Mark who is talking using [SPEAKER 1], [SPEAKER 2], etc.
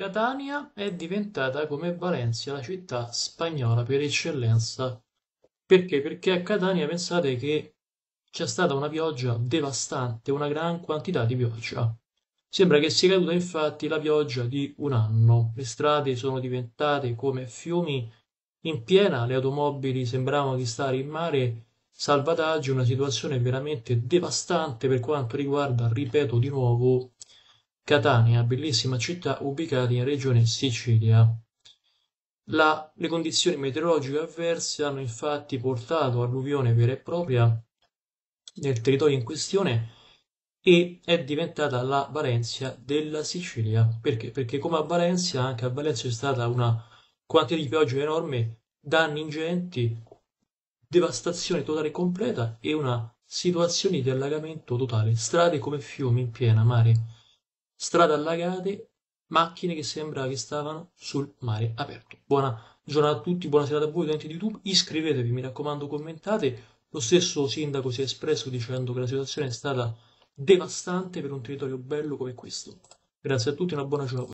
[SPEAKER 1] Catania è diventata come Valencia la città spagnola per eccellenza. Perché? Perché a Catania pensate che c'è stata una pioggia devastante, una gran quantità di pioggia. Sembra che sia caduta infatti la pioggia di un anno. Le strade sono diventate come fiumi in piena, le automobili sembravano di stare in mare. Salvataggio, una situazione veramente devastante per quanto riguarda, ripeto di nuovo, Catania, bellissima città ubicata in regione Sicilia. La, le condizioni meteorologiche avverse hanno infatti portato alluvione vera e propria nel territorio in questione e è diventata la Valencia della Sicilia. Perché? Perché come a Valencia, anche a Valencia è stata una quantità di pioggia enorme, danni ingenti, devastazione totale e completa e una situazione di allagamento totale, strade come fiumi in piena mare strade allagate, macchine che sembrava che stavano sul mare aperto. Buona giornata a tutti, buona serata a voi utenti di YouTube, iscrivetevi, mi raccomando, commentate. Lo stesso sindaco si è espresso dicendo che la situazione è stata devastante per un territorio bello come questo. Grazie a tutti e una buona giornata.